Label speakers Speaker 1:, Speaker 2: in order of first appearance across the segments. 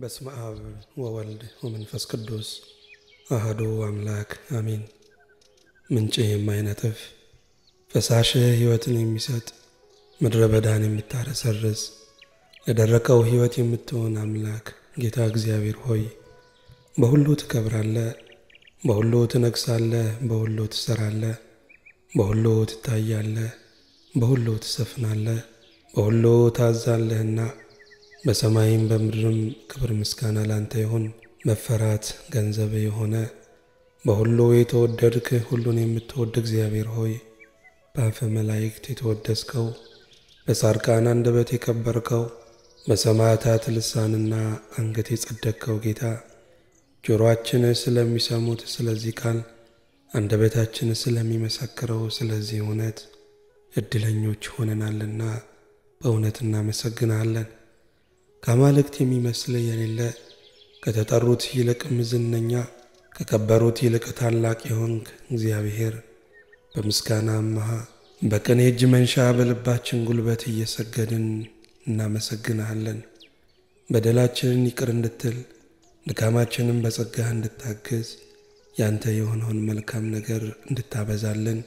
Speaker 1: በስመ አብ ወወልድ ወመንፈስ ቅዱስ አህዶ አምላክ አሜን። ምንጭ የማይነጥፍ ፈሳሽ ሕይወትን የሚሰጥ ምድረ በዳን የምታረሰርስ ለደረቀው ሕይወት የምትሆን አምላክ ጌታ እግዚአብሔር ሆይ በሁሉ ትከብራለ፣ በሁሉ ትነግሳለ፣ በሁሉ ትሰራለ፣ በሁሉ ትታያለ፣ በሁሉ ትሰፍናለ፣ በሁሉ ታዛለህና በሰማይም በምድርም ክብር ምስጋና ላንተ ይሁን። መፈራት ገንዘብ የሆነ በሁሉ የተወደድክ ሁሉን የምትወድ እግዚአብሔር ሆይ በአፈ መላእክት የተወደስከው በጻድቃን አንደበት የከበርከው በሰማዕታት ልሳንና አንገት የጸደቅከው ጌታ ጆሮአችን ስለሚሰሙት ስለዚህ ቃል አንደበታችን ስለሚመሰክረው ስለዚህ እውነት እድለኞች ሆነናልና በእውነት እናመሰግናለን። ከአማልክት የሚመስል የሌለ ከተጠሩት ይልቅም ዝነኛ ከከበሩት ይልቅ ታላቅ የሆንክ እግዚአብሔር በምስጋና አመሃ በቅን የእጅ መንሻ በልባችን ጉልበት እየሰገድን እናመሰግንሃለን። በደላችንን ይቅር እንድትል ድካማችንን በጸጋህ እንድታግዝ ያንተ የሆነውን መልካም ነገር እንድታበዛልን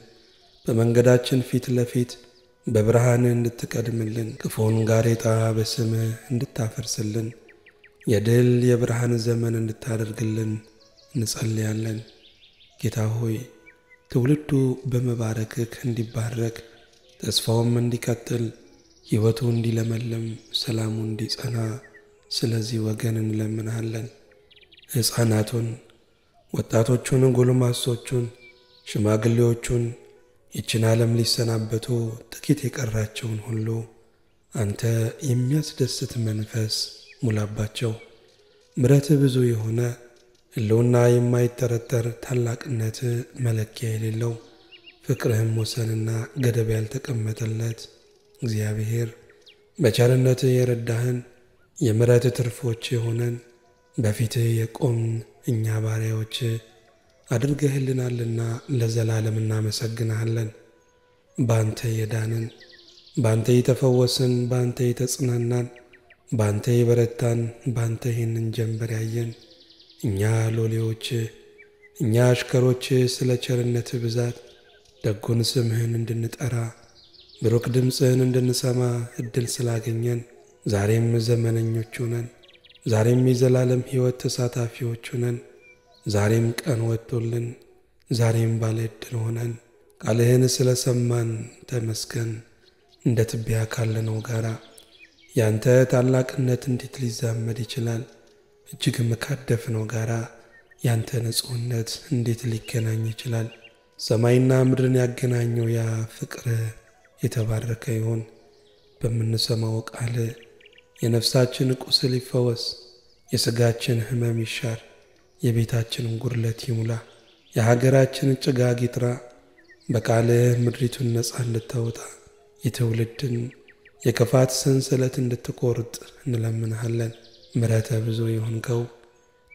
Speaker 1: በመንገዳችን ፊት ለፊት በብርሃን እንድትቀድምልን ክፉን ጋሬጣ በስምህ እንድታፈርስልን የድል የብርሃን ዘመን እንድታደርግልን እንጸልያለን። ጌታ ሆይ ትውልዱ በመባረክህ እንዲባረክ ተስፋውም እንዲቀጥል ሕይወቱ እንዲለመለም ሰላሙ እንዲጸና ስለዚህ ወገን እንለምናለን። ሕፃናቱን፣ ወጣቶቹን፣ ጎልማሶቹን፣ ሽማግሌዎቹን ይችን ዓለም ሊሰናበቱ ጥቂት የቀራቸውን ሁሉ አንተ የሚያስደስት መንፈስ ሙላባቸው። ምረት ብዙ የሆነ ሕልውና የማይጠረጠር ታላቅነት መለኪያ የሌለው ፍቅርህም ወሰንና ገደብ ያልተቀመጠለት እግዚአብሔር በቸርነትህ የረዳህን የምረት ትርፎች የሆነን በፊትህ የቆምን እኛ ባሪያዎች አድርገህልናልና ለዘላለም እናመሰግንሃለን። ባንተ የዳንን፣ ባንተ የተፈወስን፣ ባንተ የተጽናናን፣ ባንተ የበረታን፣ ባንተ ይህንን ጀንበር ያየን እኛ ሎሌዎች፣ እኛ አሽከሮች ስለ ቸርነት ብዛት ደጉን ስምህን እንድንጠራ ብሩክ ድምፅህን እንድንሰማ እድል ስላገኘን ዛሬም ዘመነኞች ሆነን ዛሬም የዘላለም ሕይወት ተሳታፊዎች ሆነን። ዛሬም ቀን ወጥቶልን ዛሬም ባለ ዕድል ሆነን ቃልህን ስለ ሰማን ተመስገን። እንደ ትቢያ ካለነው ጋራ ያንተ ታላቅነት እንዴት ሊዛመድ ይችላል? እጅግም ነው ጋራ ያንተ ንጹሕነት እንዴት ሊገናኝ ይችላል? ሰማይና ምድርን ያገናኘው ያ ፍቅር የተባረከ ይሆን በምንሰማው ቃል የነፍሳችን ቁስል ይፈወስ፣ የሥጋችን ሕመም ይሻር። የቤታችንን ጉድለት ይሙላ። የሀገራችን ጭጋግ ይጥራ። በቃልህ ምድሪቱን ነፃ እንድታወጣ የትውልድን የክፋት ሰንሰለት እንድትቆርጥ እንለምንሃለን። ምረተ ብዙ የሆንከው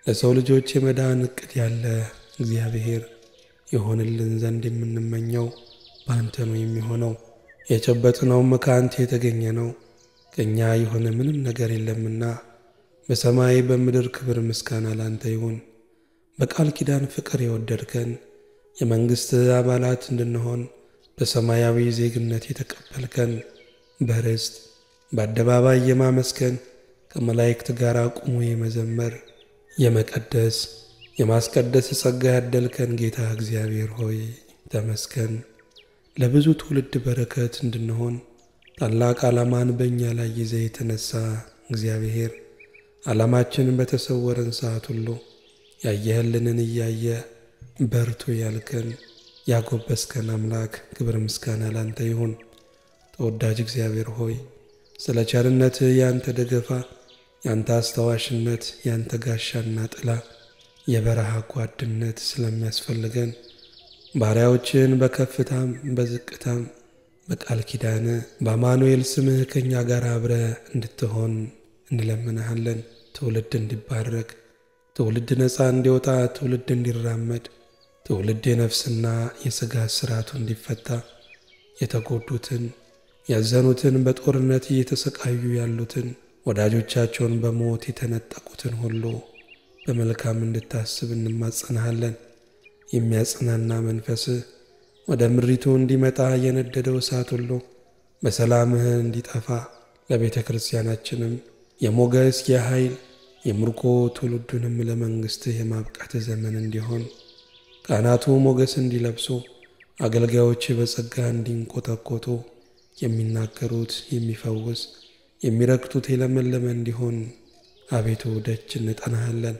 Speaker 1: ለሰው ልጆች የመዳን እቅድ ያለ እግዚአብሔር የሆንልን ዘንድ የምንመኘው በአንተ ነው የሚሆነው። የጨበጥነውም ከአንተ የተገኘ ነው፣ ከእኛ የሆነ ምንም ነገር የለምና። በሰማይ በምድር ክብር ምስጋና ላንተ ይሁን። በቃል ኪዳን ፍቅር የወደድከን የመንግሥት አባላት እንድንሆን በሰማያዊ ዜግነት የተቀበልከን በርስት በአደባባይ የማመስገን ከመላእክት ጋር ቁሞ የመዘመር የመቀደስ የማስቀደስ ጸጋ ያደልከን ጌታ እግዚአብሔር ሆይ ተመስገን። ለብዙ ትውልድ በረከት እንድንሆን ታላቅ ዓላማን በእኛ ላይ ይዘህ የተነሳ እግዚአብሔር ዓላማችን በተሰወረን ሰዓት ሁሉ ያየህልንን እያየ በርቱ ያልከን ያጎበስከን አምላክ ክብር ምስጋና ላንተ ይሁን። ተወዳጅ እግዚአብሔር ሆይ ስለ ቸርነትህ ያንተ ደገፋ፣ ያንተ አስታዋሽነት፣ ያንተ ጋሻና ጥላ የበረሃ ጓድነት ስለሚያስፈልገን ባሪያዎችን በከፍታም በዝቅታም በቃል ኪዳን በአማኑኤል ስምህ ከኛ ጋር አብረ እንድትሆን እንለምንሃለን። ትውልድ እንዲባረክ ትውልድ ነፃ እንዲወጣ፣ ትውልድ እንዲራመድ፣ ትውልድ የነፍስና የሥጋ ሥርዓቱ እንዲፈታ፣ የተጎዱትን ያዘኑትን፣ በጦርነት እየተሰቃዩ ያሉትን፣ ወዳጆቻቸውን በሞት የተነጠቁትን ሁሉ በመልካም እንድታስብ እንማጸናሃለን። የሚያጽናና መንፈስህ ወደ ምሪቱ እንዲመጣ የነደደው እሳት ሁሉ በሰላምህ እንዲጠፋ ለቤተ ክርስቲያናችንም የሞገስ የኃይል የምርኮ ትውልዱንም ለመንግሥትህ የማብቃት ዘመን እንዲሆን ካህናቱ ሞገስ እንዲለብሱ አገልጋዮች በጸጋ እንዲንቆጠቆጡ የሚናገሩት የሚፈውስ የሚረግጡት የለመለመ እንዲሆን አቤቱ ደጅ እንጠናሃለን።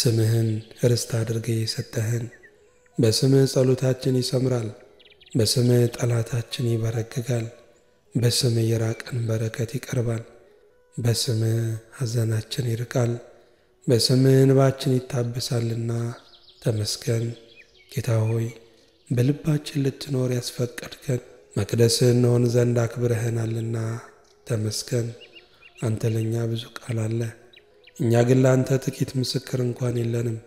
Speaker 1: ስምህን ርስት አድርገ የሰጠህን በስምህ ጸሎታችን ይሰምራል፣ በስምህ ጠላታችን ይበረግጋል፣ በስምህ የራቀን በረከት ይቀርባል። በስምህ ሐዘናችን ይርቃል፣ በስምህ እንባችን ይታበሳልና ተመስገን። ጌታ ሆይ በልባችን ልትኖር ያስፈቀድከን መቅደስህ እንሆን ዘንድ አክብረህናልና ተመስገን። አንተ ለእኛ ብዙ ቃል አለ፣ እኛ ግን ለአንተ ጥቂት ምስክር እንኳን የለንም።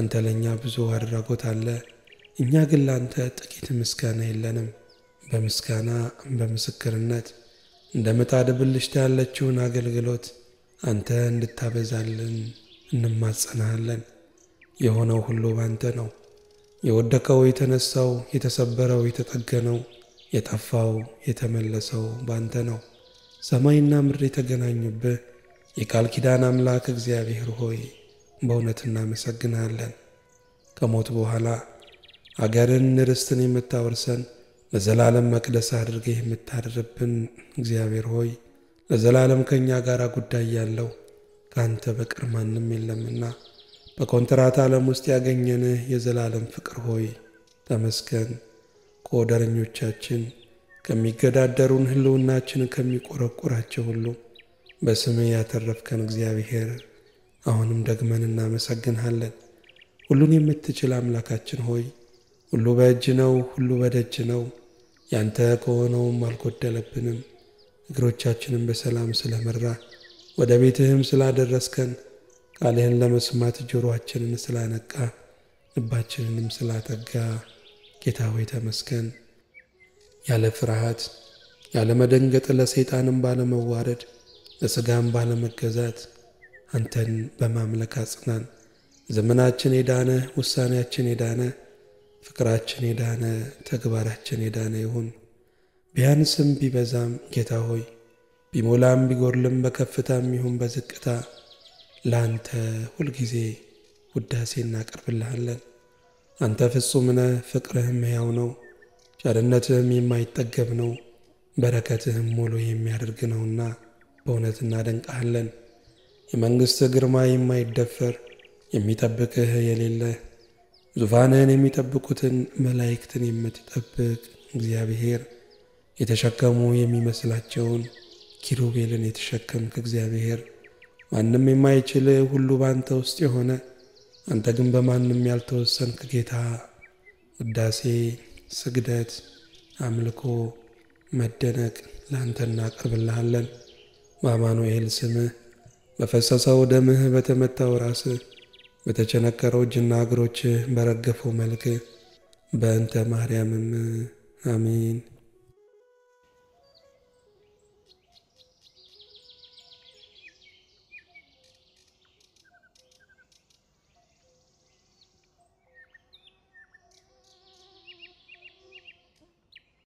Speaker 1: አንተ ለእኛ ብዙ አድራጎት አለ፣ እኛ ግን ለአንተ ጥቂት ምስጋና የለንም። በምስጋና በምስክርነት እንደ ምጣድ ብልሽት ያለችውን አገልግሎት አንተ እንድታበዛልን እንማጸናሃለን። የሆነው ሁሉ ባንተ ነው። የወደቀው የተነሳው፣ የተሰበረው የተጠገነው፣ የጠፋው የተመለሰው ባንተ ነው። ሰማይና ምድር የተገናኙብህ የቃል ኪዳን አምላክ እግዚአብሔር ሆይ በእውነት እናመሰግናለን። ከሞት በኋላ አገርን ርስትን የምታወርሰን ለዘላለም መቅደስ አድርገህ የምታድርብን እግዚአብሔር ሆይ ለዘላለም ከእኛ ጋር ጉዳይ ያለው ከአንተ በቀር ማንም የለምና በኮንትራት ዓለም ውስጥ ያገኘንህ የዘላለም ፍቅር ሆይ ተመስገን። ከወደረኞቻችን ከሚገዳደሩን ህልውናችን ከሚቆረቁራቸው ሁሉ በስምህ ያተረፍከን እግዚአብሔር አሁንም ደግመን እናመሰግንሃለን። ሁሉን የምትችል አምላካችን ሆይ ሁሉ በእጅ ነው፣ ሁሉ በደጅ ነው። ያንተ ከሆነውም አልጎደለብንም። እግሮቻችንን በሰላም ስለመራ ወደ ቤትህም ስላደረስከን ቃልህን ለመስማት ጆሮአችንን ስላነቃ ልባችንንም ስላጠጋ ጌታ ሆይ ተመስገን። ያለ ፍርሃት ያለ መደንገጥ ለሰይጣንም ባለመዋረድ ለሥጋም ባለመገዛት አንተን በማምለክ አጽናን። ዘመናችን የዳነ ውሳኔያችን የዳነ ፍቅራችን የዳነ ተግባራችን የዳነ ይሁን። ቢያንስም ቢበዛም ጌታ ሆይ ቢሞላም ቢጎርልም በከፍታም ይሁን በዝቅታ ለአንተ ሁልጊዜ ውዳሴ እናቀርብልሃለን። አንተ ፍጹም ነህ፣ ፍቅርህም ሕያው ነው፣ ቸርነትህም የማይጠገብ ነው፣ በረከትህም ሙሉ የሚያደርግ ነውና በእውነት እናደንቅሃለን። የመንግሥት ግርማ የማይደፈር የሚጠብቅህ የሌለህ ዙፋንህን የሚጠብቁትን መላእክትን የምትጠብቅ እግዚአብሔር የተሸከሙ የሚመስላቸውን ኪሩቤልን የተሸከምክ እግዚአብሔር ማንም የማይችል ሁሉ በአንተ ውስጥ የሆነ አንተ ግን በማንም ያልተወሰንክ ጌታ ውዳሴ፣ ስግደት፣ አምልኮ፣ መደነቅ ለአንተ እናቀርብልሃለን። በአማኑኤል ስምህ በፈሰሰው ደምህ በተመታው ራስህ በተቸነከረው እጅና እግሮች በረገፈው መልክ በእንተ ማርያምም አሚን።